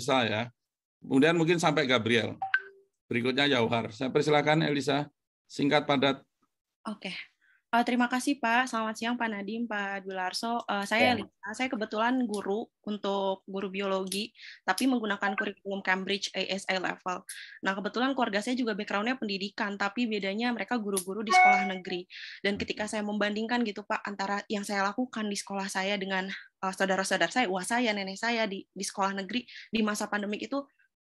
Elisa ya. Kemudian mungkin sampai Gabriel. Berikutnya Yauhar. Saya persilakan Elisa, singkat padat. Oke. Okay. Uh, terima kasih Pak. Selamat siang Pak Nadim, Pak Dularso. Uh, saya yeah. Lita. Saya kebetulan guru untuk guru biologi, tapi menggunakan kurikulum Cambridge ASI level. Nah kebetulan keluarga saya juga backgroundnya pendidikan, tapi bedanya mereka guru-guru di sekolah negeri. Dan ketika saya membandingkan gitu Pak antara yang saya lakukan di sekolah saya dengan eh, saudara-saudara uh, saya, wah saya, nenek saya di di sekolah negeri di masa pandemik itu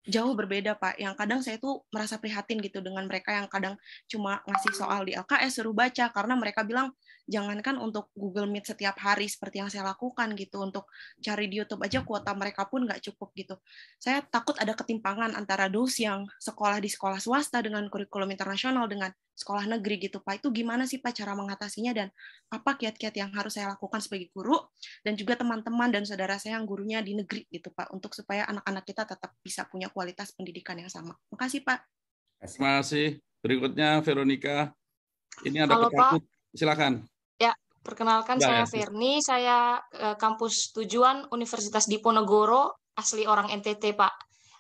jauh berbeda Pak. Yang kadang saya tuh merasa prihatin gitu dengan mereka yang kadang cuma ngasih soal di LKS suruh baca karena mereka bilang jangankan untuk Google Meet setiap hari seperti yang saya lakukan gitu untuk cari di YouTube aja kuota mereka pun nggak cukup gitu saya takut ada ketimpangan antara dos yang sekolah di sekolah swasta dengan kurikulum internasional dengan sekolah negeri gitu pak itu gimana sih pak cara mengatasinya dan apa kiat-kiat yang harus saya lakukan sebagai guru dan juga teman-teman dan saudara saya yang gurunya di negeri gitu pak untuk supaya anak-anak kita tetap bisa punya kualitas pendidikan yang sama makasih pak Terima kasih. Berikutnya Veronica. Ini ada Halo, Pak. Silakan. Perkenalkan Gak saya ya. Verni, saya eh, kampus tujuan Universitas Diponegoro, asli orang NTT, Pak.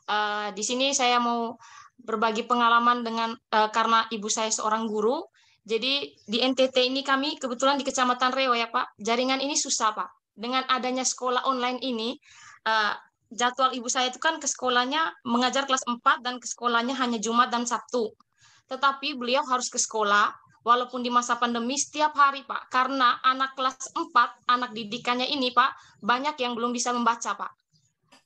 Uh, di sini saya mau berbagi pengalaman dengan uh, karena ibu saya seorang guru. Jadi di NTT ini kami kebetulan di Kecamatan Rewa ya, Pak. Jaringan ini susah, Pak. Dengan adanya sekolah online ini, uh, jadwal ibu saya itu kan ke sekolahnya mengajar kelas 4 dan ke sekolahnya hanya Jumat dan Sabtu. Tetapi beliau harus ke sekolah walaupun di masa pandemi setiap hari Pak karena anak kelas 4 anak didikannya ini Pak banyak yang belum bisa membaca Pak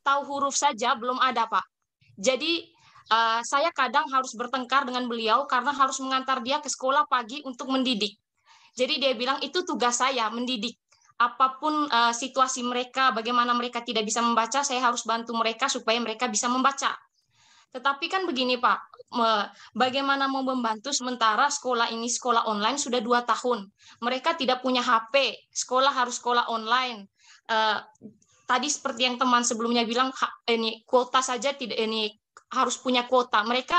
tahu huruf saja belum ada Pak jadi uh, saya kadang harus bertengkar dengan beliau karena harus mengantar dia ke sekolah pagi untuk mendidik jadi dia bilang itu tugas saya mendidik apapun uh, situasi mereka bagaimana mereka tidak bisa membaca saya harus bantu mereka supaya mereka bisa membaca tetapi kan begini Pak, bagaimana mau membantu sementara sekolah ini sekolah online sudah dua tahun. Mereka tidak punya HP, sekolah harus sekolah online. Uh, tadi seperti yang teman sebelumnya bilang, ini kuota saja tidak ini harus punya kuota. Mereka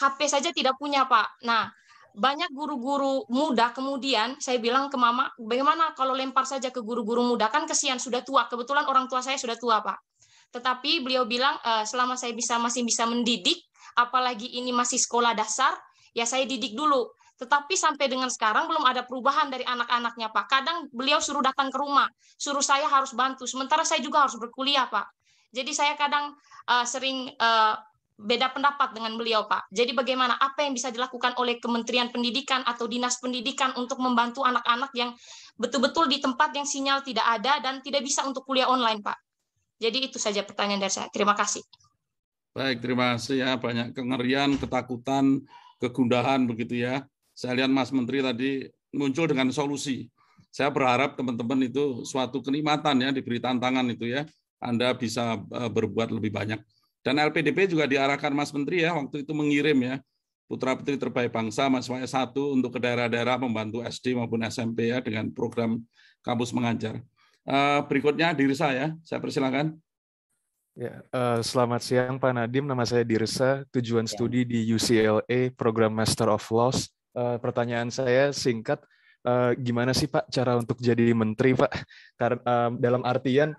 HP saja tidak punya Pak. Nah, banyak guru-guru muda kemudian saya bilang ke mama bagaimana kalau lempar saja ke guru-guru muda kan kesian sudah tua kebetulan orang tua saya sudah tua pak tetapi beliau bilang uh, selama saya bisa masih bisa mendidik, apalagi ini masih sekolah dasar, ya saya didik dulu. Tetapi sampai dengan sekarang belum ada perubahan dari anak-anaknya, Pak. Kadang beliau suruh datang ke rumah, suruh saya harus bantu. Sementara saya juga harus berkuliah, Pak. Jadi saya kadang uh, sering uh, beda pendapat dengan beliau, Pak. Jadi bagaimana apa yang bisa dilakukan oleh Kementerian Pendidikan atau Dinas Pendidikan untuk membantu anak-anak yang betul-betul di tempat yang sinyal tidak ada dan tidak bisa untuk kuliah online, Pak? Jadi itu saja pertanyaan dari saya. Terima kasih. Baik, terima kasih ya. Banyak kengerian, ketakutan, kegundahan begitu ya. Saya lihat Mas Menteri tadi muncul dengan solusi. Saya berharap teman-teman itu suatu kenikmatan ya diberi tantangan itu ya. Anda bisa eh, berbuat lebih banyak. Dan LPDP juga diarahkan Mas Menteri ya waktu itu mengirim ya putra putri terbaik bangsa Mas s satu untuk ke daerah-daerah membantu SD maupun SMP ya dengan program kampus mengajar. Eh, berikutnya Dirsa ya, saya persilakan. Ya, eh, selamat siang Pak Nadim, nama saya Dirsa, tujuan ya. studi di UCLA, program Master of Laws. Eh, pertanyaan saya singkat, gimana sih Pak cara untuk jadi menteri Pak? Karena dalam artian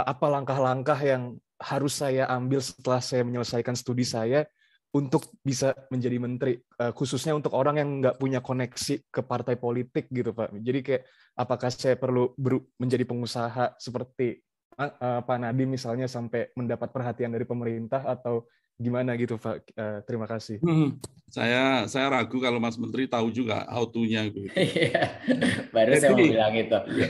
apa langkah-langkah yang harus saya ambil setelah saya menyelesaikan studi saya untuk bisa menjadi menteri uh, khususnya untuk orang yang nggak punya koneksi ke partai politik gitu pak jadi kayak apakah saya perlu menjadi pengusaha seperti uh, pak Nadi misalnya sampai mendapat perhatian dari pemerintah atau gimana gitu pak uh, terima kasih hmm. saya saya ragu kalau mas menteri tahu juga how to nya gitu iya, baru saya mau bilang itu iya.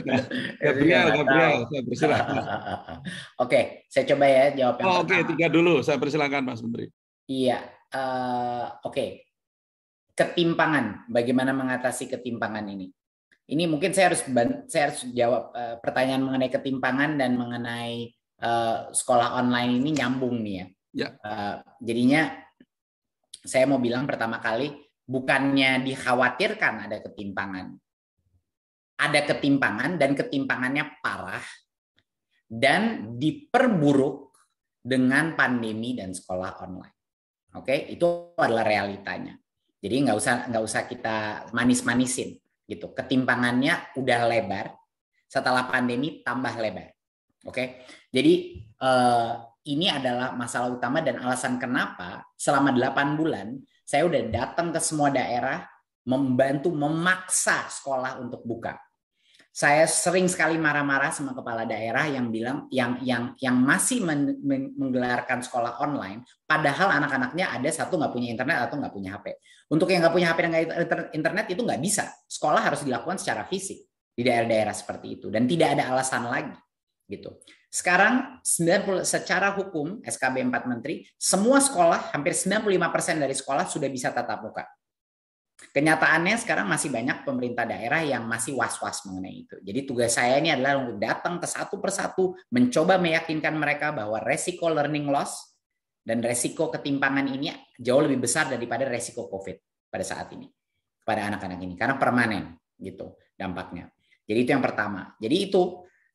Gabriel Gabriel saya persilakan oke okay, saya coba ya jawab oh, oke okay, tiga dulu saya persilakan mas menteri Iya, uh, oke. Okay. Ketimpangan, bagaimana mengatasi ketimpangan ini? Ini mungkin saya harus saya harus jawab uh, pertanyaan mengenai ketimpangan dan mengenai uh, sekolah online ini nyambung nih ya. ya. Uh, jadinya saya mau bilang pertama kali bukannya dikhawatirkan ada ketimpangan, ada ketimpangan dan ketimpangannya parah dan diperburuk dengan pandemi dan sekolah online. Oke, okay? itu adalah realitanya. Jadi nggak usah nggak usah kita manis-manisin gitu. Ketimpangannya udah lebar, setelah pandemi tambah lebar. Oke, okay? jadi eh, ini adalah masalah utama dan alasan kenapa selama 8 bulan saya udah datang ke semua daerah membantu memaksa sekolah untuk buka saya sering sekali marah-marah sama kepala daerah yang bilang yang yang yang masih men, men, menggelarkan sekolah online padahal anak-anaknya ada satu nggak punya internet atau nggak punya HP untuk yang nggak punya HP dan nggak internet itu nggak bisa sekolah harus dilakukan secara fisik di daerah-daerah seperti itu dan tidak ada alasan lagi gitu sekarang 90 secara hukum SKB 4 Menteri semua sekolah hampir 95 persen dari sekolah sudah bisa tatap muka Kenyataannya sekarang masih banyak pemerintah daerah yang masih was-was mengenai itu. Jadi tugas saya ini adalah untuk datang ke satu persatu, mencoba meyakinkan mereka bahwa resiko learning loss dan resiko ketimpangan ini jauh lebih besar daripada resiko COVID pada saat ini pada anak-anak ini karena permanen gitu dampaknya. Jadi itu yang pertama. Jadi itu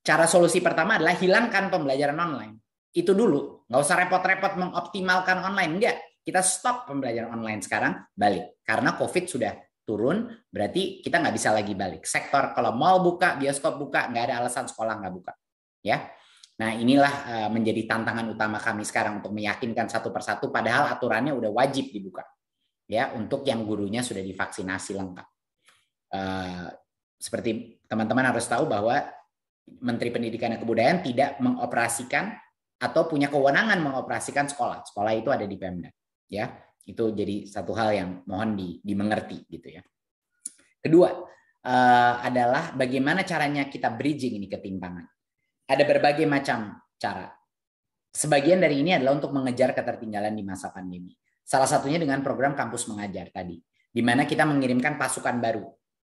cara solusi pertama adalah hilangkan pembelajaran online. Itu dulu, nggak usah repot-repot mengoptimalkan online, enggak kita stop pembelajaran online sekarang balik karena covid sudah turun berarti kita nggak bisa lagi balik sektor kalau mau buka bioskop buka nggak ada alasan sekolah nggak buka ya nah inilah eh, menjadi tantangan utama kami sekarang untuk meyakinkan satu persatu padahal aturannya udah wajib dibuka ya untuk yang gurunya sudah divaksinasi lengkap eh, seperti teman-teman harus tahu bahwa Menteri Pendidikan dan Kebudayaan tidak mengoperasikan atau punya kewenangan mengoperasikan sekolah sekolah itu ada di Pemda ya itu jadi satu hal yang mohon di, dimengerti gitu ya kedua uh, adalah bagaimana caranya kita bridging ini ketimpangan ada berbagai macam cara sebagian dari ini adalah untuk mengejar ketertinggalan di masa pandemi salah satunya dengan program kampus mengajar tadi di mana kita mengirimkan pasukan baru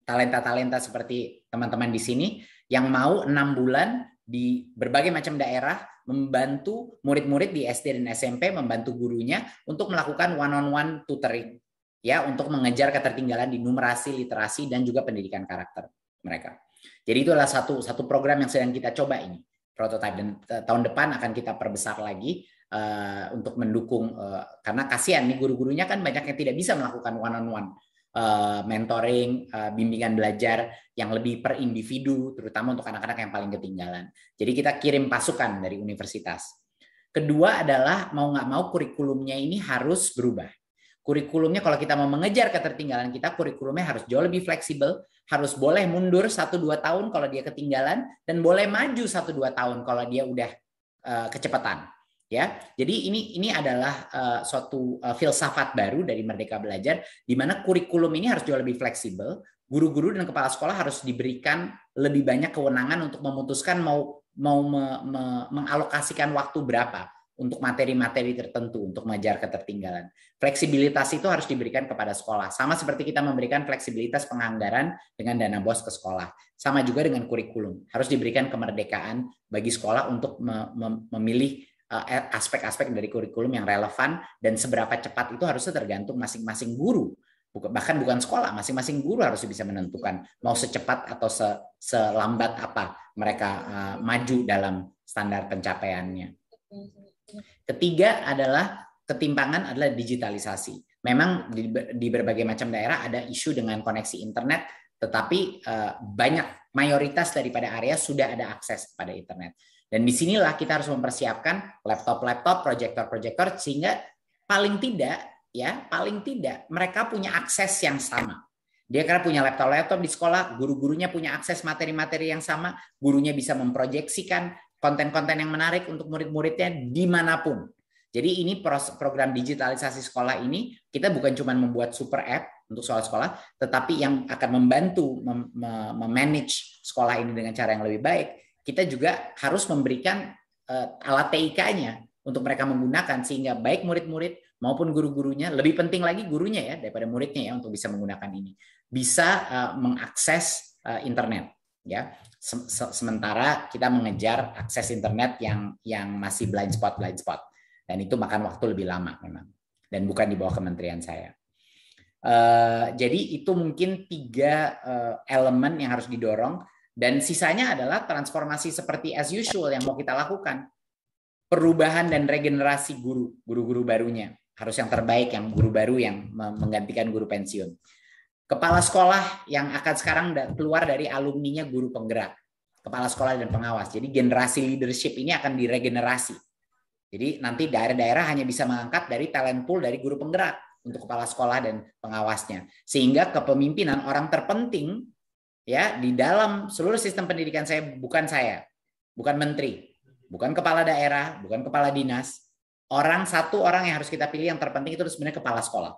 talenta-talenta seperti teman-teman di sini yang mau enam bulan di berbagai macam daerah membantu murid-murid di SD dan SMP membantu gurunya untuk melakukan one-on-one tutoring ya untuk mengejar ketertinggalan di numerasi, literasi dan juga pendidikan karakter mereka. Jadi itu adalah satu satu program yang sedang kita coba ini prototipe dan e, tahun depan akan kita perbesar lagi uh, untuk mendukung uh, karena kasihan nih guru-gurunya kan banyak yang tidak bisa melakukan one on one Eh, mentoring, eh, bimbingan belajar yang lebih per individu, terutama untuk anak-anak yang paling ketinggalan. Jadi kita kirim pasukan dari universitas. Kedua adalah mau nggak mau kurikulumnya ini harus berubah. Kurikulumnya kalau kita mau mengejar ketertinggalan kita, kurikulumnya harus jauh lebih fleksibel, harus boleh mundur 1-2 tahun kalau dia ketinggalan, dan boleh maju 1-2 tahun kalau dia udah eh, kecepatan ya. Jadi ini ini adalah uh, suatu uh, filsafat baru dari Merdeka Belajar di mana kurikulum ini harus jauh lebih fleksibel. Guru-guru dan kepala sekolah harus diberikan lebih banyak kewenangan untuk memutuskan mau mau me, me, mengalokasikan waktu berapa untuk materi-materi tertentu untuk mengajar ketertinggalan. Fleksibilitas itu harus diberikan kepada sekolah. Sama seperti kita memberikan fleksibilitas penganggaran dengan dana BOS ke sekolah. Sama juga dengan kurikulum. Harus diberikan kemerdekaan bagi sekolah untuk memilih Eh, eh, aspek-aspek dari kurikulum yang relevan dan seberapa cepat itu harusnya tergantung masing-masing guru bahkan bukan sekolah masing-masing guru harus bisa menentukan mau secepat atau se, selambat apa mereka uh, maju dalam standar pencapaiannya. Ketiga adalah ketimpangan adalah digitalisasi. Memang di, di berbagai macam daerah ada isu dengan koneksi internet, tetapi uh, banyak mayoritas daripada area sudah ada akses pada internet. Dan disinilah kita harus mempersiapkan laptop-laptop, proyektor-proyektor sehingga paling tidak ya paling tidak mereka punya akses yang sama. Dia karena punya laptop-laptop di sekolah, guru-gurunya punya akses materi-materi yang sama, gurunya bisa memproyeksikan konten-konten yang menarik untuk murid-muridnya dimanapun. Jadi ini program digitalisasi sekolah ini kita bukan cuma membuat super app untuk sekolah sekolah, tetapi yang akan membantu memanage sekolah ini dengan cara yang lebih baik kita juga harus memberikan eh, alat TIK-nya untuk mereka menggunakan sehingga baik murid-murid maupun guru-gurunya lebih penting lagi gurunya ya daripada muridnya ya untuk bisa menggunakan ini bisa uh, mengakses uh, internet ya sementara kita mengejar akses internet yang yang masih blind spot blind spot dan itu makan waktu lebih lama memang dan bukan di bawah kementerian saya uh, jadi itu mungkin tiga uh, elemen yang harus didorong dan sisanya adalah transformasi seperti as usual yang mau kita lakukan. Perubahan dan regenerasi guru, guru-guru barunya. Harus yang terbaik, yang guru baru yang menggantikan guru pensiun. Kepala sekolah yang akan sekarang keluar dari alumninya guru penggerak. Kepala sekolah dan pengawas. Jadi generasi leadership ini akan diregenerasi. Jadi nanti daerah-daerah hanya bisa mengangkat dari talent pool dari guru penggerak untuk kepala sekolah dan pengawasnya. Sehingga kepemimpinan orang terpenting ya di dalam seluruh sistem pendidikan saya bukan saya, bukan menteri, bukan kepala daerah, bukan kepala dinas. Orang satu orang yang harus kita pilih yang terpenting itu sebenarnya kepala sekolah.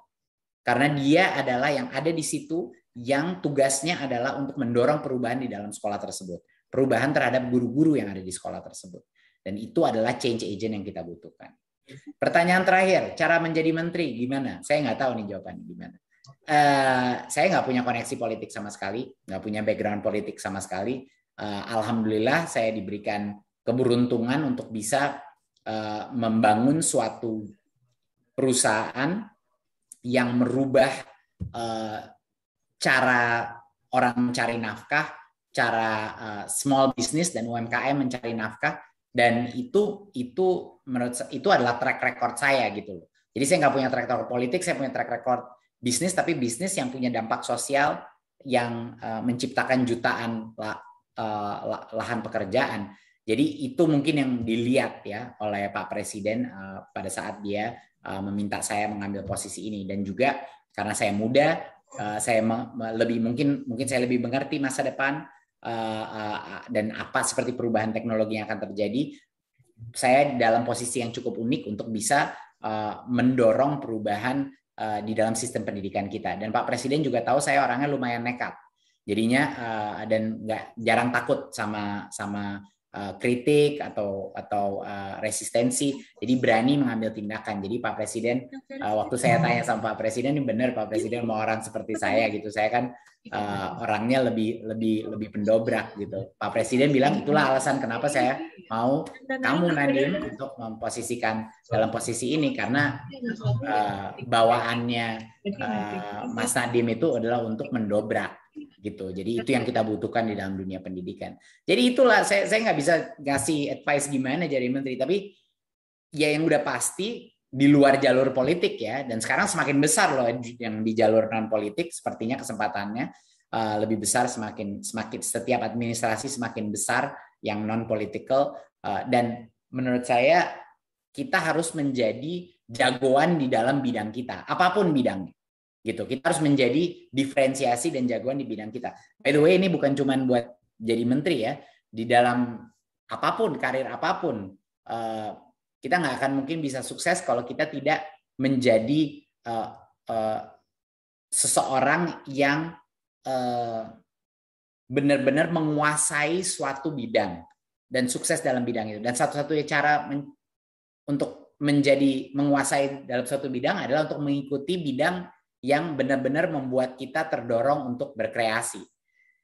Karena dia adalah yang ada di situ yang tugasnya adalah untuk mendorong perubahan di dalam sekolah tersebut. Perubahan terhadap guru-guru yang ada di sekolah tersebut. Dan itu adalah change agent yang kita butuhkan. Pertanyaan terakhir, cara menjadi menteri gimana? Saya nggak tahu nih jawabannya gimana. Eh, saya nggak punya koneksi politik sama sekali, nggak punya background politik sama sekali. Uh, Alhamdulillah saya diberikan keberuntungan untuk bisa uh, membangun suatu perusahaan yang merubah uh, cara orang mencari nafkah, cara uh, small business dan UMKM mencari nafkah, dan itu itu menurut itu adalah track record saya gitu Jadi saya nggak punya track record politik, saya punya track record bisnis tapi bisnis yang punya dampak sosial yang uh, menciptakan jutaan la, uh, lahan pekerjaan. Jadi itu mungkin yang dilihat ya oleh Pak Presiden uh, pada saat dia uh, meminta saya mengambil posisi ini dan juga karena saya muda, uh, saya lebih mungkin mungkin saya lebih mengerti masa depan uh, uh, dan apa seperti perubahan teknologi yang akan terjadi. Saya dalam posisi yang cukup unik untuk bisa uh, mendorong perubahan Eh, di dalam sistem pendidikan kita. Dan Pak Presiden juga tahu saya orangnya lumayan nekat, jadinya uh, dan nggak jarang takut sama sama Eh, kritik atau atau uh, resistensi jadi berani mengambil tindakan jadi Pak Presiden uh, waktu saya tanya sama Pak Presiden ini benar Pak Presiden mau orang seperti saya gitu saya kan uh, orangnya lebih lebih lebih pendobrak gitu Pak Presiden bilang iya. itulah alasan kenapa saya mau iya. kamu Nadiem untuk memposisikan dalam posisi ini karena uh, bawaannya uh, Mas Nadiem itu adalah untuk mendobrak gitu. Jadi itu yang kita butuhkan di dalam dunia pendidikan. Jadi itulah saya saya nggak bisa ngasih advice gimana jadi menteri, tapi ya yang udah pasti di luar jalur politik ya. Dan sekarang semakin besar loh yang di jalur non politik sepertinya kesempatannya uh, lebih besar semakin semakin setiap administrasi semakin besar yang non political uh, eh, dan menurut saya kita harus menjadi jagoan di dalam bidang kita apapun bidangnya gitu. Kita harus menjadi diferensiasi dan jagoan di bidang kita. By the way, ini bukan cuma buat jadi menteri ya. Di dalam apapun, karir apapun, eh, kita nggak akan mungkin bisa sukses kalau kita tidak menjadi eh, eh, seseorang yang benar-benar menguasai suatu bidang dan sukses dalam bidang itu. Dan satu-satunya cara untuk menjadi menguasai dalam suatu bidang adalah untuk mengikuti bidang yang benar-benar membuat kita terdorong untuk berkreasi.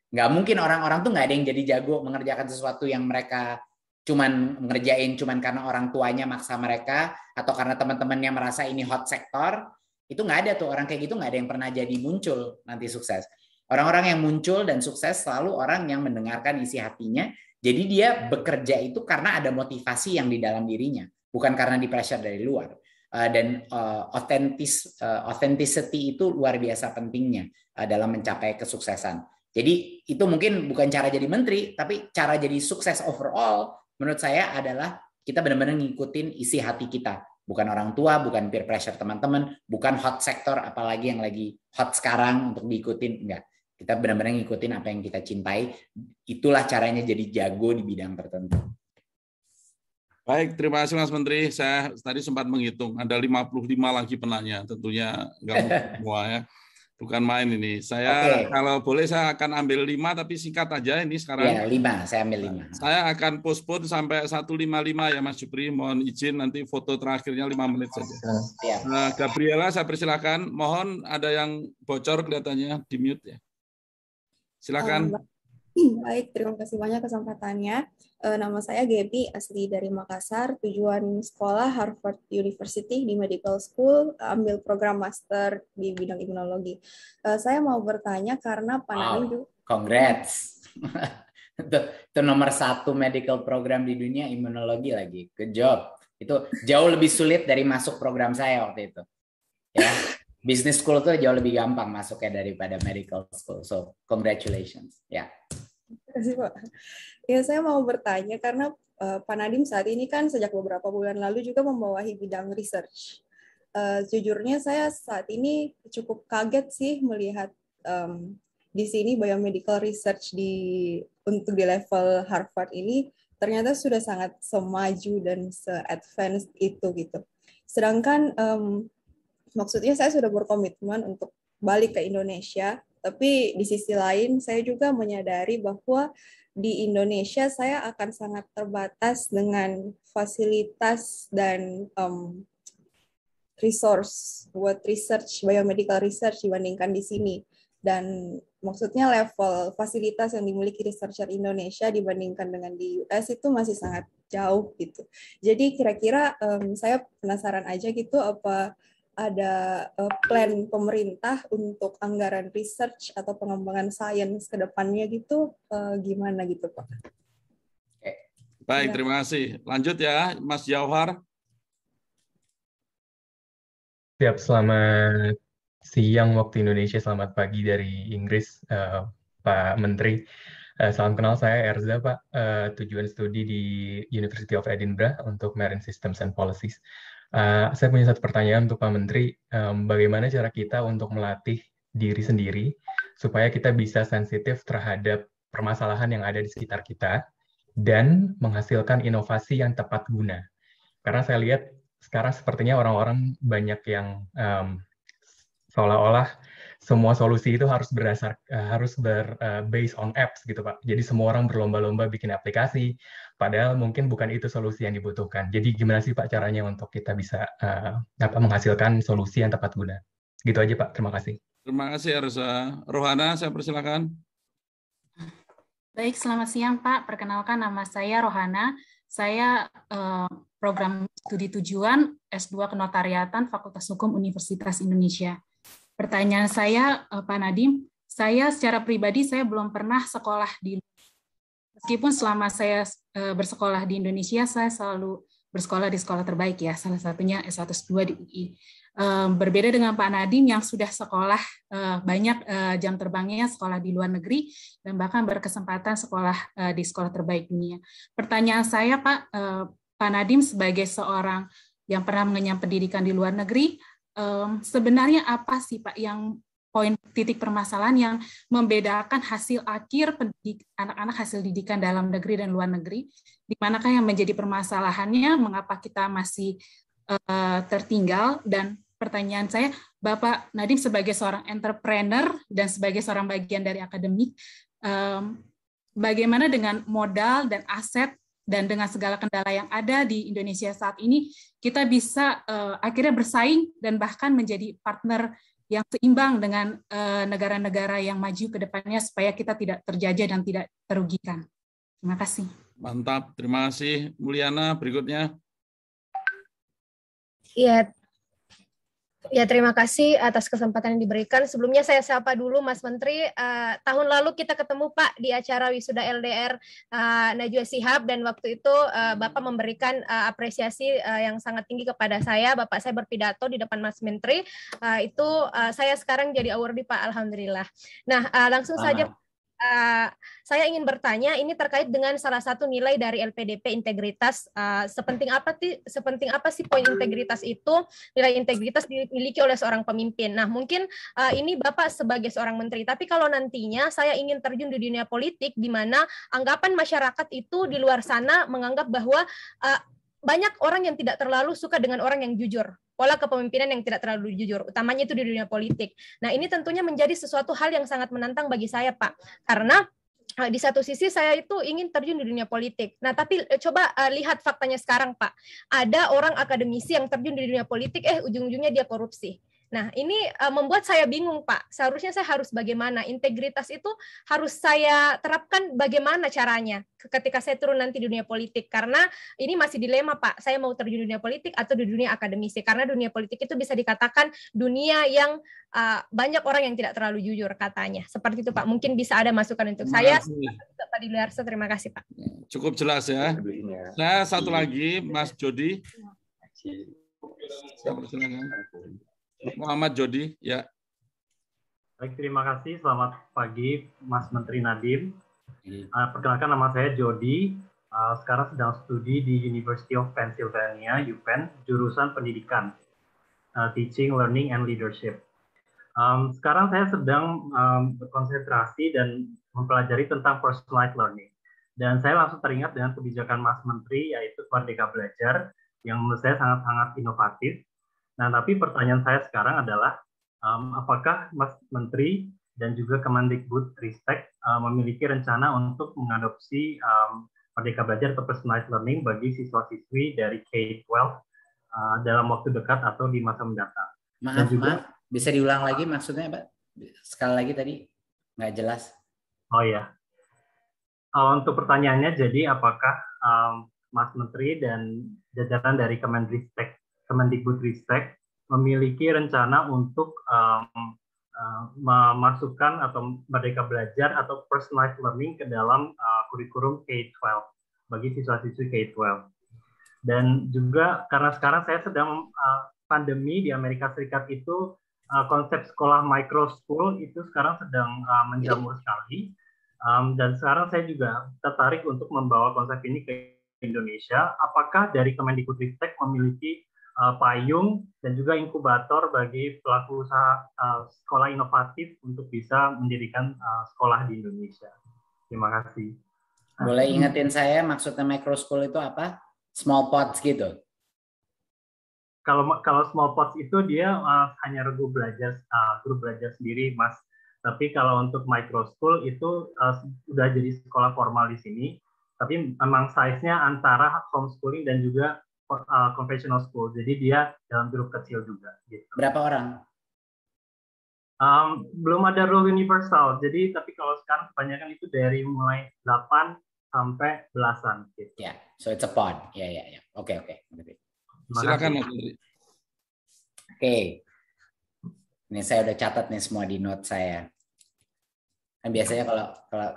Nggak mungkin orang-orang tuh nggak ada yang jadi jago mengerjakan sesuatu yang mereka cuman ngerjain cuman karena orang tuanya maksa mereka atau karena teman-temannya merasa ini hot sektor itu nggak ada tuh orang kayak gitu nggak ada yang pernah jadi muncul nanti sukses orang-orang yang muncul dan sukses selalu orang yang mendengarkan isi hatinya jadi dia bekerja itu karena ada motivasi yang di dalam dirinya bukan karena di pressure dari luar Eh, dan uh, eh, authentic, eh, authenticity itu luar biasa pentingnya dalam mencapai kesuksesan. Jadi itu mungkin bukan cara jadi menteri, tapi cara jadi sukses overall menurut saya adalah kita benar-benar ngikutin isi hati kita. Bukan orang tua, bukan peer pressure teman-teman, bukan hot sector apalagi yang lagi hot sekarang untuk diikutin, enggak. Kita benar-benar ngikutin apa yang kita cintai. Itulah caranya jadi jago di bidang tertentu. Baik, terima kasih Mas Menteri. Saya tadi sempat menghitung, ada 55 lagi penanya. Tentunya nggak mungkin semua ya. Bukan main ini. Saya okay. kalau boleh saya akan ambil 5 tapi singkat aja ini sekarang. Ya, 5. Saya ambil 5. Saya akan postpone sampai 155 ya Mas Jupri. Mohon izin nanti foto terakhirnya 5 menit saja. Ya. Nah, Gabriela saya persilakan. Mohon ada yang bocor kelihatannya di mute ya. Silakan. Um, Baik, terima kasih banyak kesempatannya. Eh, nama saya Gaby, asli dari Makassar. Tujuan sekolah Harvard University di Medical School, ambil program master di bidang imunologi. Eh, saya mau bertanya karena Pak wow, Naim Congrats. itu, itu nomor satu medical program di dunia imunologi lagi. Good job. Itu jauh lebih sulit dari masuk program saya waktu itu. Ya. Business school itu jauh lebih gampang masuknya daripada medical school. So, congratulations. Ya. Yeah. Terima kasih Pak. Ya saya mau bertanya karena uh, Pak Nadiem saat ini kan sejak beberapa bulan lalu juga membawahi bidang research. Uh, eh, jujurnya saya saat ini cukup kaget sih melihat um, di sini biomedical research di untuk di level Harvard ini ternyata sudah sangat semaju dan se-advance itu gitu. Sedangkan um, maksudnya saya sudah berkomitmen untuk balik ke Indonesia tapi di sisi lain, saya juga menyadari bahwa di Indonesia saya akan sangat terbatas dengan fasilitas dan um, resource buat research biomedical research dibandingkan di sini. Dan maksudnya level fasilitas yang dimiliki researcher Indonesia dibandingkan dengan di US itu masih sangat jauh gitu. Jadi kira-kira um, saya penasaran aja gitu apa ada uh, plan pemerintah untuk anggaran research atau pengembangan sains ke depannya gitu uh, gimana gitu Pak? Baik, ya. terima kasih. Lanjut ya Mas Jauhar. Siap, selamat siang waktu Indonesia, selamat pagi dari Inggris, uh, Pak Menteri. Uh, salam kenal saya Erza Pak, uh, tujuan studi di University of Edinburgh untuk Marine Systems and Policies. Uh, saya punya satu pertanyaan untuk Pak Menteri, um, bagaimana cara kita untuk melatih diri sendiri supaya kita bisa sensitif terhadap permasalahan yang ada di sekitar kita dan menghasilkan inovasi yang tepat guna. Karena saya lihat sekarang sepertinya orang-orang banyak yang um, seolah-olah semua solusi itu harus berdasar eh, harus ber uh, based on apps gitu pak. Jadi semua orang berlomba-lomba bikin aplikasi, padahal mungkin bukan itu solusi yang dibutuhkan. Jadi gimana sih pak caranya untuk kita bisa uh, apa menghasilkan solusi yang tepat guna? Gitu aja pak. Terima kasih. Terima kasih Arsa. Rohana, saya persilakan. Baik, selamat siang Pak. Perkenalkan nama saya Rohana. Saya uh, program studi tujuan S2 Kenotariatan Fakultas Hukum Universitas Indonesia. Pertanyaan saya, eh, Pak Nadim, saya secara pribadi saya belum pernah sekolah di meskipun selama saya eh, bersekolah di Indonesia saya selalu bersekolah di sekolah terbaik ya salah satunya s 12 di UI berbeda dengan Pak Nadim yang sudah sekolah eh, banyak jam terbangnya sekolah di luar negeri dan bahkan berkesempatan sekolah di sekolah terbaik dunia pertanyaan saya Pak Pak Nadim sebagai seorang yang pernah mengenyam pendidikan di luar negeri um, sebenarnya apa sih Pak yang poin titik permasalahan yang membedakan hasil akhir anak-anak hasil didikan dalam negeri dan luar negeri, di manakah yang menjadi permasalahannya, mengapa kita masih uh, tertinggal, dan pertanyaan saya, Bapak Nadim sebagai seorang entrepreneur dan sebagai seorang bagian dari akademik, um, bagaimana dengan modal dan aset dan dengan segala kendala yang ada di Indonesia saat ini, kita bisa uh, akhirnya bersaing dan bahkan menjadi partner yang seimbang dengan eh, negara-negara uh, yang maju ke depannya supaya kita tidak terjajah dan tidak terugikan. Terima kasih. Mantap, terima kasih Mulyana. Berikutnya. Iya. Ya, terima kasih atas kesempatan yang diberikan. Sebelumnya saya sapa dulu Mas Menteri. Uh, tahun lalu kita ketemu Pak di acara wisuda LDR uh, eh, Najwa Sihab dan waktu itu uh, Bapak memberikan uh, apresiasi uh, yang sangat tinggi kepada saya. Bapak saya berpidato di depan Mas Menteri. Uh, itu uh, saya sekarang jadi awardee Pak alhamdulillah. Nah, uh, langsung Aha. saja ah uh, saya ingin bertanya ini terkait dengan salah satu nilai dari LPDP integritas uh, sepenting apa sih sepenting apa sih poin integritas itu nilai integritas dimiliki oleh seorang pemimpin. Nah, mungkin uh, ini Bapak sebagai seorang menteri, tapi kalau nantinya saya ingin terjun di dunia politik di mana anggapan masyarakat itu di luar sana menganggap bahwa uh, banyak orang yang tidak terlalu suka dengan orang yang jujur pola kepemimpinan yang tidak terlalu jujur, utamanya itu di dunia politik. Nah, ini tentunya menjadi sesuatu hal yang sangat menantang bagi saya, Pak, karena eh, di satu sisi saya itu ingin terjun di dunia politik. Nah, tapi eh, coba eh, lihat faktanya sekarang, Pak. Ada orang akademisi yang terjun di dunia politik eh ujung-ujungnya dia korupsi. Nah, ini eh, membuat saya bingung, Pak. Seharusnya saya harus bagaimana? Integritas itu harus saya terapkan bagaimana caranya ketika saya turun nanti di dunia politik karena ini masih dilema, Pak. Saya mau terjun di dunia politik atau di dunia akademisi karena dunia politik itu bisa dikatakan dunia yang uh, banyak orang yang tidak terlalu jujur katanya. Seperti itu, Pak. Mungkin bisa ada masukan untuk terima saya. tadi Pak Dilarso, terima kasih, Pak. Cukup jelas ya. Nah, satu lagi, Mas Jody. Saya persilakan. Muhammad Jody, ya. Baik, terima kasih. Selamat pagi, Mas Menteri Nadiem. Uh, perkenalkan nama saya Jody. Uh, sekarang sedang studi di University of Pennsylvania, UPenn, jurusan pendidikan, uh, teaching, learning, and leadership. Um, sekarang saya sedang um, berkonsentrasi dan mempelajari tentang personalized learning. Dan saya langsung teringat dengan kebijakan Mas Menteri, yaitu Merdeka Belajar, yang menurut saya sangat-sangat inovatif Nah, tapi pertanyaan saya sekarang adalah, um, apakah Mas Menteri dan juga Kemendikbud Ristek uh, memiliki rencana untuk mengadopsi um, Merdeka Belajar atau Personalized Learning bagi siswa-siswi dari K-12 uh, eh, dalam waktu dekat atau di masa mendatang? Maaf, dan juga, maaf. Bisa diulang lagi maksudnya, Pak? Sekali lagi tadi nggak jelas. Oh ya. Uh, untuk pertanyaannya, jadi apakah um, Mas Menteri dan jajaran dari Kemendikbud Ristek Kemendikbudristek memiliki rencana untuk um, uh, memasukkan atau merdeka belajar atau personalized learning ke dalam uh, kurikulum K-12 bagi siswa-siswi K-12. Dan juga karena sekarang saya sedang uh, pandemi di Amerika Serikat itu uh, konsep sekolah micro school itu sekarang sedang uh, menjamur sekali. Um, dan sekarang saya juga tertarik untuk membawa konsep ini ke Indonesia. Apakah dari Kemendikbudristek memiliki Eh, payung dan juga inkubator bagi pelaku usaha eh, sekolah inovatif untuk bisa mendirikan eh, sekolah di Indonesia. Terima kasih. Boleh ingetin saya maksudnya micro school itu apa? Small pots gitu. Kalau kalau small pots itu dia uh, hanya regu belajar uh, grup belajar sendiri, Mas. Tapi kalau untuk micro school itu uh, sudah jadi sekolah formal di sini. Tapi memang size-nya antara homeschooling dan juga uh, conventional school. Jadi dia dalam grup kecil juga. Gitu. Berapa orang? Um, belum ada rule universal. Jadi tapi kalau sekarang kebanyakan itu dari mulai 8 sampai belasan. Gitu. Ya, yeah. so it's a pod. Ya, iya, ya, Oke, ya. Oke, oke. Silakan. Oke. Okay. Ini saya udah catat nih semua di note saya kan biasanya kalau kalau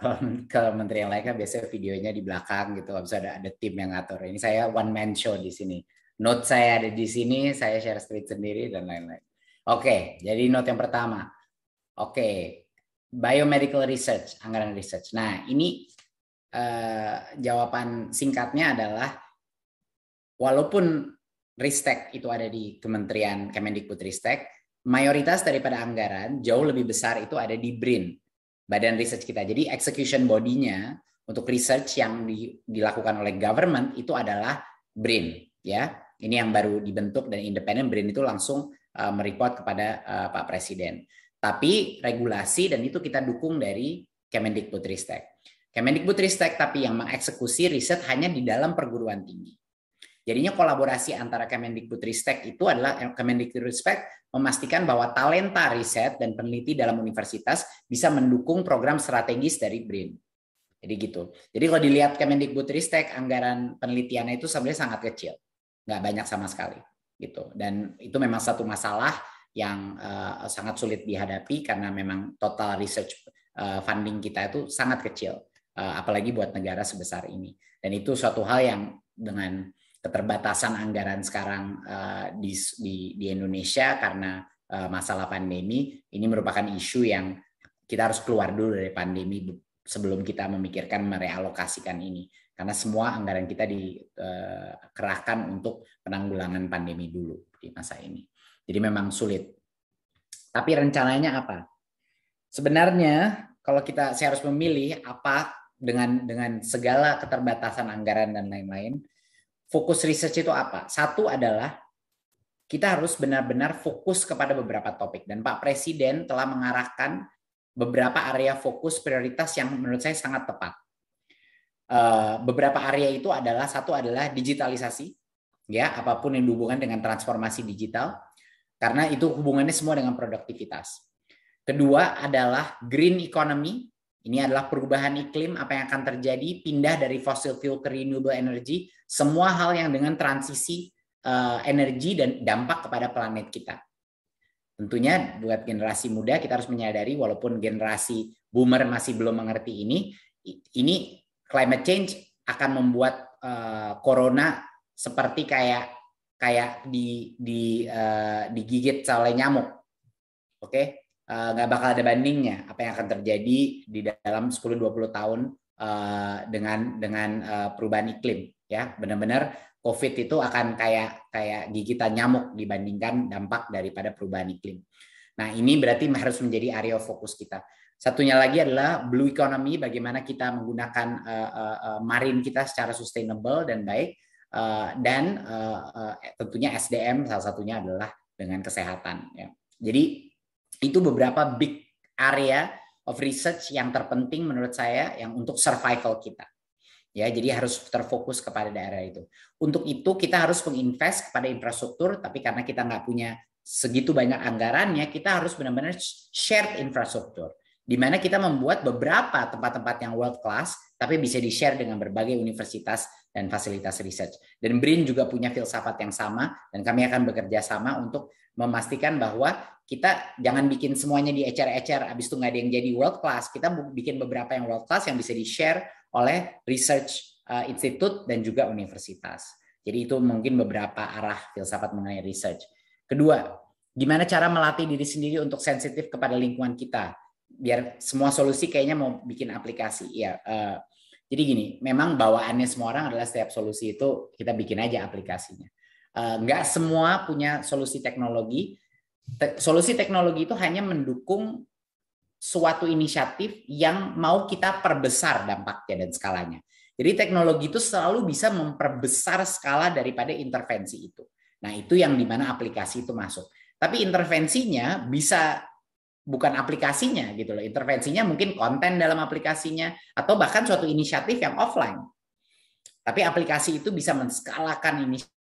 kalau, menteri yang lain kan biasanya videonya di belakang gitu habis ada ada tim yang ngatur ini saya one man show di sini note saya ada di sini saya share screen sendiri dan lain-lain oke okay, jadi note yang pertama oke okay, biomedical research anggaran research nah ini eh, jawaban singkatnya adalah walaupun Ristek itu ada di Kementerian kemendikbud Kemendikbudristek, mayoritas daripada anggaran jauh lebih besar itu ada di BRIN, badan research kita. Jadi execution bodinya untuk research yang di, dilakukan oleh government itu adalah BRIN ya. Ini yang baru dibentuk dan independen BRIN itu langsung uh, mereport kepada uh, Pak Presiden. Tapi regulasi dan itu kita dukung dari Kemendikbudristek. Kemendikbudristek tapi yang mengeksekusi riset hanya di dalam perguruan tinggi. Jadinya kolaborasi antara Kemendikbudristek itu adalah eh, Kemendikbudristek memastikan bahwa talenta riset dan peneliti dalam universitas bisa mendukung program strategis dari BRIN. Jadi gitu. Jadi kalau dilihat Kemendikbudristek anggaran penelitiannya itu sebenarnya sangat kecil, nggak banyak sama sekali gitu. Dan itu memang satu masalah yang uh, sangat sulit dihadapi karena memang total research uh, funding kita itu sangat kecil, uh, apalagi buat negara sebesar ini. Dan itu suatu hal yang dengan keterbatasan anggaran sekarang uh, di, di, di Indonesia karena uh, masalah pandemi ini merupakan isu yang kita harus keluar dulu dari pandemi sebelum kita memikirkan merealokasikan ini karena semua anggaran kita dikerahkan eh, uh, untuk penanggulangan pandemi dulu di masa ini. Jadi memang sulit. Tapi rencananya apa? Sebenarnya kalau kita saya harus memilih apa dengan dengan segala keterbatasan anggaran dan lain-lain, fokus research itu apa? Satu adalah kita harus benar-benar fokus kepada beberapa topik dan Pak Presiden telah mengarahkan beberapa area fokus prioritas yang menurut saya sangat tepat. Eh, beberapa area itu adalah satu adalah digitalisasi, ya apapun yang dihubungkan dengan transformasi digital, karena itu hubungannya semua dengan produktivitas. Kedua adalah green economy, ini adalah perubahan iklim, apa yang akan terjadi, pindah dari fossil fuel ke renewable energy, semua hal yang dengan transisi uh, energi dan dampak kepada planet kita. Tentunya buat generasi muda kita harus menyadari walaupun generasi boomer masih belum mengerti ini, ini climate change akan membuat uh, corona seperti kayak kayak di di uh, digigit oleh nyamuk. Oke. Okay? Eh, nggak uh, bakal ada bandingnya apa yang akan terjadi di dalam 10-20 tahun uh, dengan dengan uh, perubahan iklim ya benar-benar COVID itu akan kayak kayak gigitan nyamuk dibandingkan dampak daripada perubahan iklim. Nah ini berarti harus menjadi area fokus kita. Satunya lagi adalah blue economy, bagaimana kita menggunakan uh, uh, marine kita secara sustainable dan baik, uh, dan uh, uh, tentunya SDM salah satunya adalah dengan kesehatan. Ya. Jadi itu beberapa big area of research yang terpenting menurut saya yang untuk survival kita. Ya, jadi harus terfokus kepada daerah itu. Untuk itu kita harus menginvest kepada infrastruktur, tapi karena kita nggak punya segitu banyak anggarannya, kita harus benar-benar shared infrastruktur. Di mana kita membuat beberapa tempat-tempat yang world class, tapi bisa di-share dengan berbagai universitas dan fasilitas research. Dan BRIN juga punya filsafat yang sama, dan kami akan bekerja sama untuk memastikan bahwa kita jangan bikin semuanya di ecer-ecer abis itu nggak ada yang jadi world class kita bikin beberapa yang world class yang bisa di share oleh research eh, institute dan juga universitas jadi itu mungkin beberapa arah filsafat mengenai research kedua gimana cara melatih diri sendiri untuk sensitif kepada lingkungan kita biar semua solusi kayaknya mau bikin aplikasi ya uh, jadi gini memang bawaannya semua orang adalah setiap solusi itu kita bikin aja aplikasinya Eh, nggak semua punya solusi teknologi. Te solusi teknologi itu hanya mendukung suatu inisiatif yang mau kita perbesar dampaknya dan skalanya. Jadi teknologi itu selalu bisa memperbesar skala daripada intervensi itu. Nah itu yang dimana aplikasi itu masuk. Tapi intervensinya bisa bukan aplikasinya gitu loh. Intervensinya mungkin konten dalam aplikasinya atau bahkan suatu inisiatif yang offline. Tapi aplikasi itu bisa menskalakan inisiatif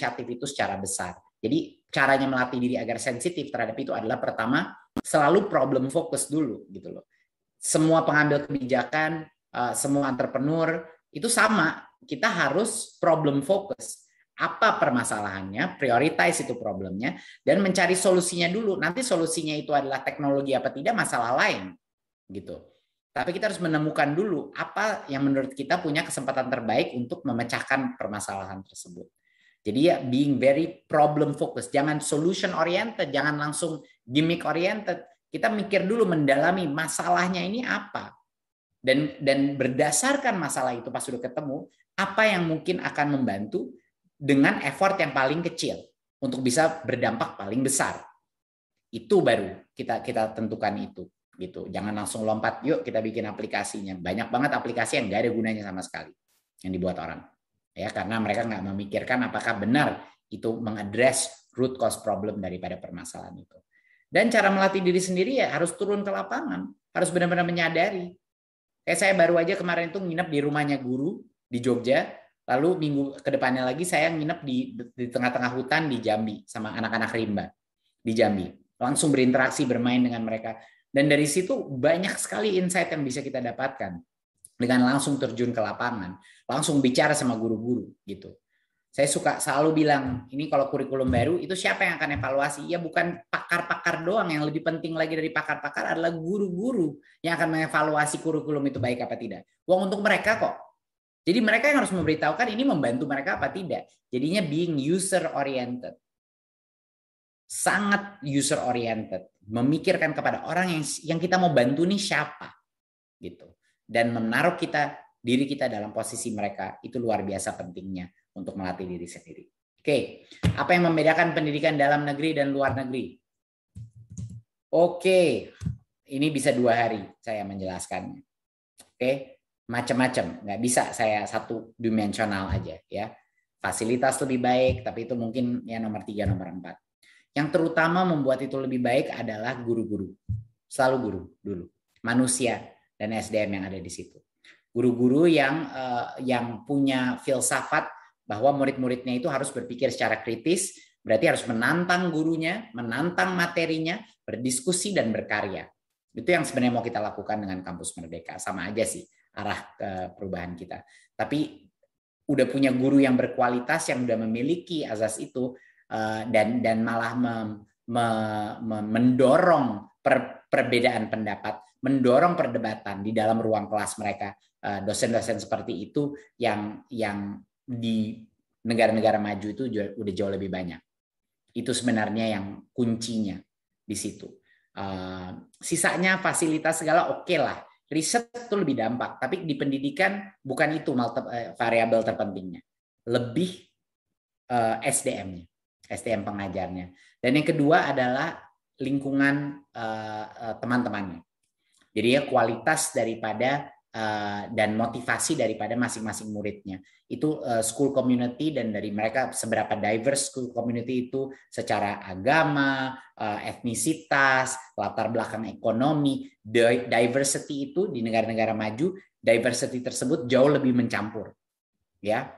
inisiatif itu secara besar. Jadi caranya melatih diri agar sensitif terhadap itu adalah pertama selalu problem fokus dulu gitu loh. Semua pengambil kebijakan, eh, semua entrepreneur itu sama, kita harus problem fokus. Apa permasalahannya, Prioritas itu problemnya dan mencari solusinya dulu. Nanti solusinya itu adalah teknologi apa tidak masalah lain gitu. Tapi kita harus menemukan dulu apa yang menurut kita punya kesempatan terbaik untuk memecahkan permasalahan tersebut. Jadi ya being very problem focused, jangan solution oriented, jangan langsung gimmick oriented. Kita mikir dulu mendalami masalahnya ini apa. Dan dan berdasarkan masalah itu pas sudah ketemu, apa yang mungkin akan membantu dengan effort yang paling kecil untuk bisa berdampak paling besar. Itu baru kita kita tentukan itu gitu. Jangan langsung lompat, yuk kita bikin aplikasinya. Banyak banget aplikasi yang nggak ada gunanya sama sekali yang dibuat orang ya karena mereka nggak memikirkan apakah benar itu mengadres root cause problem daripada permasalahan itu. Dan cara melatih diri sendiri ya harus turun ke lapangan, harus benar-benar menyadari. Kayak saya baru aja kemarin itu nginep di rumahnya guru di Jogja, lalu minggu kedepannya lagi saya nginep di di tengah-tengah hutan di Jambi sama anak-anak rimba di Jambi. Langsung berinteraksi, bermain dengan mereka. Dan dari situ banyak sekali insight yang bisa kita dapatkan dengan langsung terjun ke lapangan langsung bicara sama guru-guru gitu. Saya suka selalu bilang, ini kalau kurikulum baru itu siapa yang akan evaluasi? Ya bukan pakar-pakar doang, yang lebih penting lagi dari pakar-pakar adalah guru-guru yang akan mengevaluasi kurikulum itu baik apa tidak. Uang untuk mereka kok. Jadi mereka yang harus memberitahukan ini membantu mereka apa tidak. Jadinya being user oriented. Sangat user oriented, memikirkan kepada orang yang yang kita mau bantu nih siapa gitu dan menaruh kita diri kita dalam posisi mereka itu luar biasa pentingnya untuk melatih diri sendiri. Oke, apa yang membedakan pendidikan dalam negeri dan luar negeri? Oke, ini bisa dua hari saya menjelaskannya. Oke, macam-macam, nggak bisa saya satu dimensional aja ya. Fasilitas lebih baik, tapi itu mungkin ya nomor tiga, nomor empat. Yang terutama membuat itu lebih baik adalah guru-guru, selalu guru dulu, manusia dan SDM yang ada di situ guru-guru yang uh, yang punya filsafat bahwa murid-muridnya itu harus berpikir secara kritis, berarti harus menantang gurunya, menantang materinya, berdiskusi dan berkarya. Itu yang sebenarnya mau kita lakukan dengan kampus merdeka. Sama aja sih arah ke eh, perubahan kita. Tapi udah punya guru yang berkualitas yang udah memiliki azas itu eh, dan dan malah mem, mem, mendorong per, perbedaan pendapat mendorong perdebatan di dalam ruang kelas mereka eh, dosen-dosen seperti itu yang yang di negara-negara maju itu udah jauh lebih banyak itu sebenarnya yang kuncinya di situ eh, sisanya fasilitas segala oke okay lah riset itu lebih dampak tapi di pendidikan bukan itu eh, variabel terpentingnya lebih SDM-nya SDM pengajarnya dan yang kedua adalah lingkungan teman-temannya jadi ya kualitas daripada Uh, dan motivasi daripada masing-masing muridnya. Itu uh, school community dan dari mereka seberapa diverse school community itu secara agama, uh, etnisitas, latar belakang ekonomi, diversity itu di negara-negara maju, diversity tersebut jauh lebih mencampur. Ya.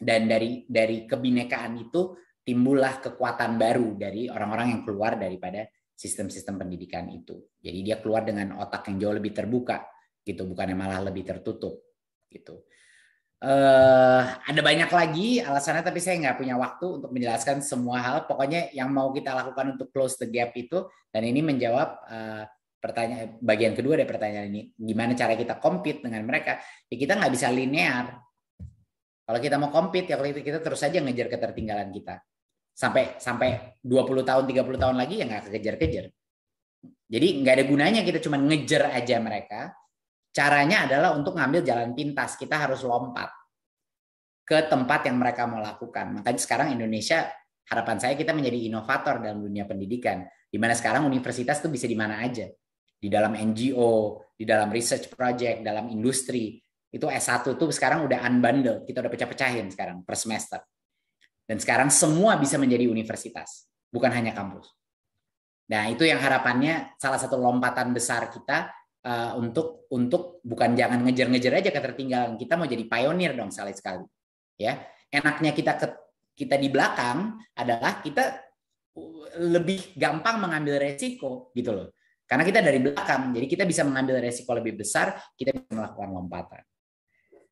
Dan dari dari kebinekaan itu timbullah kekuatan baru dari orang-orang yang keluar daripada sistem-sistem pendidikan itu. Jadi dia keluar dengan otak yang jauh lebih terbuka gitu, bukannya malah lebih tertutup gitu. Uh, ada banyak lagi alasannya, tapi saya nggak punya waktu untuk menjelaskan semua hal. Pokoknya yang mau kita lakukan untuk close the gap itu, dan ini menjawab uh, eh, pertanyaan bagian kedua dari pertanyaan ini, gimana cara kita compete dengan mereka? Ya kita nggak bisa linear. Kalau kita mau compete, ya kalau kita terus saja ngejar ketertinggalan kita sampai sampai 20 tahun 30 tahun lagi ya nggak kejar-kejar jadi nggak ada gunanya kita cuma ngejar aja mereka caranya adalah untuk ngambil jalan pintas kita harus lompat ke tempat yang mereka mau lakukan makanya sekarang Indonesia harapan saya kita menjadi inovator dalam dunia pendidikan di mana sekarang universitas tuh bisa di mana aja di dalam NGO di dalam research project dalam industri itu S1 tuh sekarang udah unbundle kita udah pecah-pecahin sekarang per semester dan sekarang semua bisa menjadi universitas, bukan hanya kampus. Nah, itu yang harapannya salah satu lompatan besar kita uh, untuk untuk bukan jangan ngejar-ngejar aja ketertinggalan. Kita mau jadi pionir dong sekali sekali. Ya. Enaknya kita ke, kita di belakang adalah kita uh, lebih gampang mengambil resiko gitu loh. Karena kita dari belakang, jadi kita bisa mengambil resiko lebih besar, kita bisa melakukan lompatan.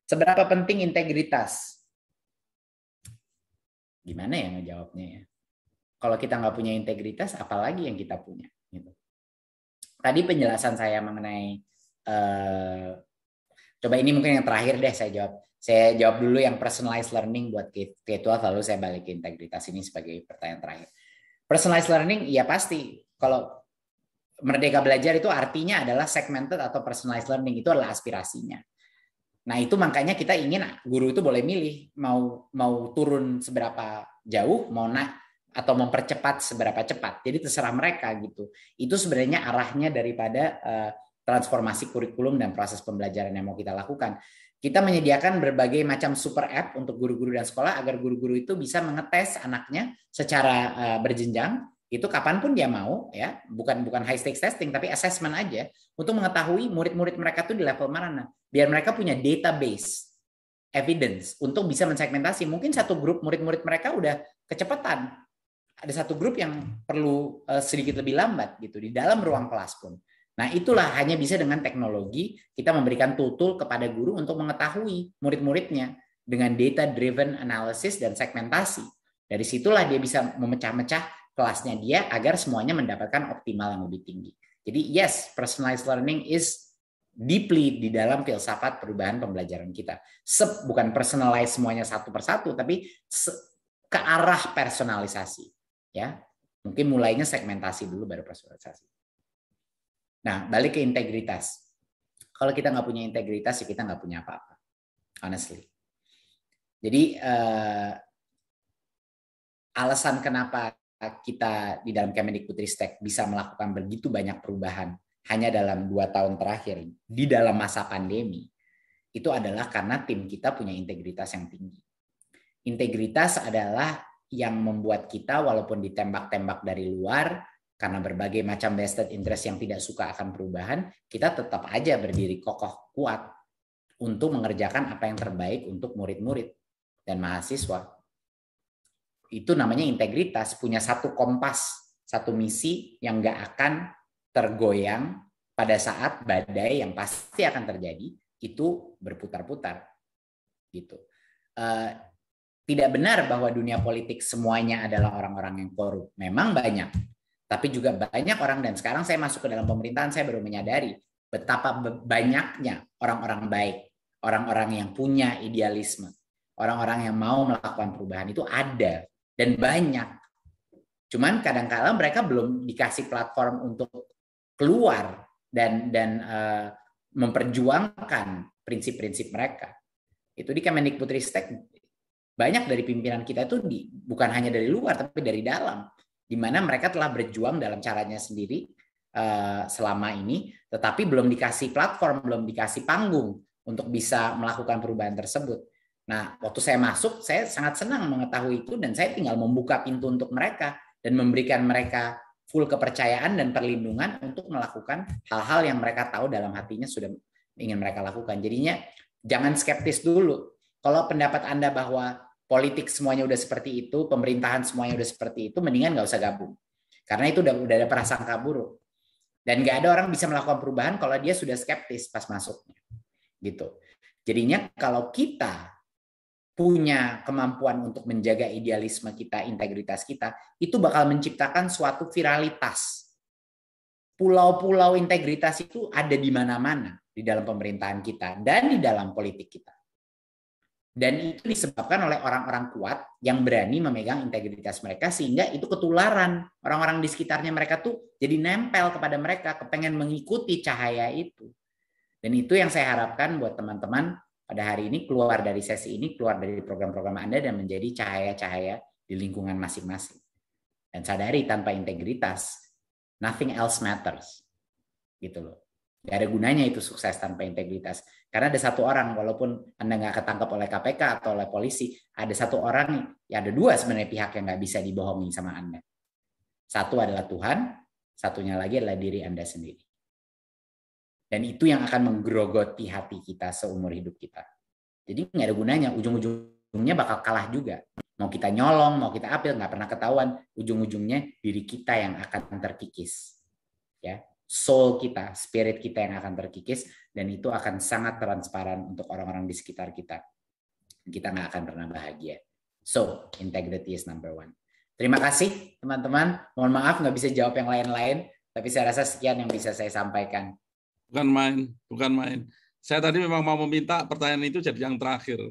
Seberapa penting integritas? gimana ya ngejawabnya ya kalau kita nggak punya integritas apalagi yang kita punya gitu tadi penjelasan saya mengenai eh, coba ini mungkin yang terakhir deh saya jawab saya jawab dulu yang personalized learning buat K12 lalu saya balik ke integritas ini sebagai pertanyaan terakhir personalized learning ya pasti kalau merdeka belajar itu artinya adalah segmented atau personalized learning itu adalah aspirasinya Nah, itu makanya kita ingin guru itu boleh milih mau mau turun seberapa jauh, mau naik atau mempercepat seberapa cepat. Jadi terserah mereka gitu. Itu sebenarnya arahnya daripada uh, transformasi kurikulum dan proses pembelajaran yang mau kita lakukan. Kita menyediakan berbagai macam super app untuk guru-guru dan sekolah agar guru-guru itu bisa mengetes anaknya secara eh, berjenjang itu kapanpun dia mau ya bukan bukan high stakes testing tapi assessment aja untuk mengetahui murid-murid mereka tuh di level mana biar mereka punya database evidence untuk bisa mensegmentasi mungkin satu grup murid-murid mereka udah kecepatan ada satu grup yang perlu eh, sedikit lebih lambat gitu di dalam ruang kelas pun nah itulah hanya bisa dengan teknologi kita memberikan tool-tool kepada guru untuk mengetahui murid-muridnya dengan data driven analysis dan segmentasi dari situlah dia bisa memecah-mecah kelasnya dia agar semuanya mendapatkan optimal yang lebih tinggi. Jadi yes, personalized learning is deeply di dalam filsafat perubahan pembelajaran kita. Sep, bukan personalize semuanya satu persatu, tapi se, ke arah personalisasi. Ya, mungkin mulainya segmentasi dulu baru personalisasi. Nah, balik ke integritas. Kalau kita nggak punya integritas, ya kita nggak punya apa-apa. Honestly. Jadi uh, alasan kenapa Eh, kita di dalam Kemendikbudristek bisa melakukan begitu banyak perubahan hanya dalam dua tahun terakhir di dalam masa pandemi itu adalah karena tim kita punya integritas yang tinggi. Integritas adalah yang membuat kita walaupun ditembak-tembak dari luar karena berbagai macam vested interest yang tidak suka akan perubahan, kita tetap aja berdiri kokoh kuat untuk mengerjakan apa yang terbaik untuk murid-murid dan mahasiswa itu namanya integritas punya satu kompas satu misi yang nggak akan tergoyang pada saat badai yang pasti akan terjadi itu berputar-putar gitu eh, tidak benar bahwa dunia politik semuanya adalah orang-orang yang korup memang banyak tapi juga banyak orang dan sekarang saya masuk ke dalam pemerintahan saya baru menyadari betapa banyaknya orang-orang baik orang-orang yang punya idealisme orang-orang yang mau melakukan perubahan itu ada dan banyak. Cuman kadang-kala -kadang mereka belum dikasih platform untuk keluar dan dan uh, memperjuangkan prinsip-prinsip mereka. Itu di Kemendikbudristek banyak dari pimpinan kita itu di, bukan hanya dari luar tapi dari dalam, di mana mereka telah berjuang dalam caranya sendiri uh, selama ini, tetapi belum dikasih platform, belum dikasih panggung untuk bisa melakukan perubahan tersebut. Nah, waktu saya masuk, saya sangat senang mengetahui itu dan saya tinggal membuka pintu untuk mereka dan memberikan mereka full kepercayaan dan perlindungan untuk melakukan hal-hal yang mereka tahu dalam hatinya sudah ingin mereka lakukan. Jadinya jangan skeptis dulu. Kalau pendapat Anda bahwa politik semuanya udah seperti itu, pemerintahan semuanya udah seperti itu, mendingan nggak usah gabung. Karena itu udah, udah ada prasangka buruk. Dan nggak ada orang bisa melakukan perubahan kalau dia sudah skeptis pas masuknya. Gitu. Jadinya kalau kita punya kemampuan untuk menjaga idealisme kita, integritas kita, itu bakal menciptakan suatu viralitas. Pulau-pulau integritas itu ada di mana-mana di dalam pemerintahan kita dan di dalam politik kita. Dan itu disebabkan oleh orang-orang kuat yang berani memegang integritas mereka sehingga itu ketularan. Orang-orang di sekitarnya mereka tuh jadi nempel kepada mereka, kepengen mengikuti cahaya itu. Dan itu yang saya harapkan buat teman-teman pada hari ini keluar dari sesi ini, keluar dari program-program Anda dan menjadi cahaya-cahaya di lingkungan masing-masing. Dan sadari tanpa integritas, nothing else matters. Gitu loh. Gak ada gunanya itu sukses tanpa integritas. Karena ada satu orang, walaupun Anda nggak ketangkep oleh KPK atau oleh polisi, ada satu orang, ya ada dua sebenarnya pihak yang nggak bisa dibohongi sama Anda. Satu adalah Tuhan, satunya lagi adalah diri Anda sendiri. Dan itu yang akan menggerogoti hati kita seumur hidup kita. Jadi nggak ada gunanya, ujung-ujungnya bakal kalah juga. Mau kita nyolong, mau kita apel, nggak pernah ketahuan. Ujung-ujungnya diri kita yang akan terkikis. Ya, soul kita, spirit kita yang akan terkikis, dan itu akan sangat transparan untuk orang-orang di sekitar kita. Kita nggak akan pernah bahagia. So, integrity is number one. Terima kasih teman-teman. Mohon maaf nggak bisa jawab yang lain-lain, tapi saya rasa sekian yang bisa saya sampaikan. Bukan main, bukan main. Saya tadi memang mau meminta pertanyaan itu jadi yang terakhir.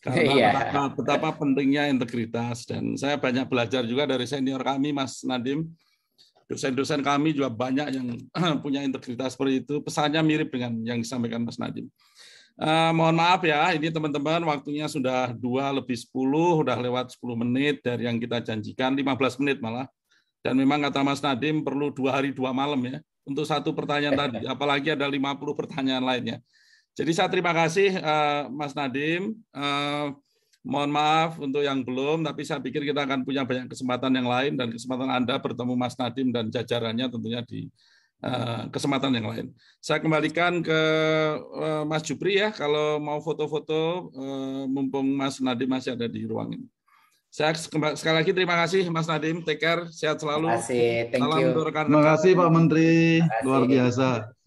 Karena yeah. betapa, betapa pentingnya integritas dan saya banyak belajar juga dari senior kami Mas Nadim. Dosen-dosen kami juga banyak yang punya integritas seperti itu. Pesannya mirip dengan yang disampaikan Mas Nadim. Uh, mohon maaf ya, ini teman-teman waktunya sudah dua lebih 10, sudah lewat 10 menit dari yang kita janjikan, 15 menit malah. Dan memang kata Mas Nadim perlu dua hari dua malam ya untuk satu pertanyaan tadi, apalagi ada 50 pertanyaan lainnya. Jadi saya terima kasih eh, Mas Nadim. Eh, mohon maaf untuk yang belum, tapi saya pikir kita akan punya banyak kesempatan yang lain dan kesempatan Anda bertemu Mas Nadim dan jajarannya tentunya di eh, kesempatan yang lain. Saya kembalikan ke Mas Jupri ya, kalau mau foto-foto, mumpung Mas Nadim masih ada di ruang ini. Saya sekali lagi terima kasih Mas Nadim, take sehat selalu. Terima kasih, thank Salam you. Terima kasih Pak Menteri, luar biasa.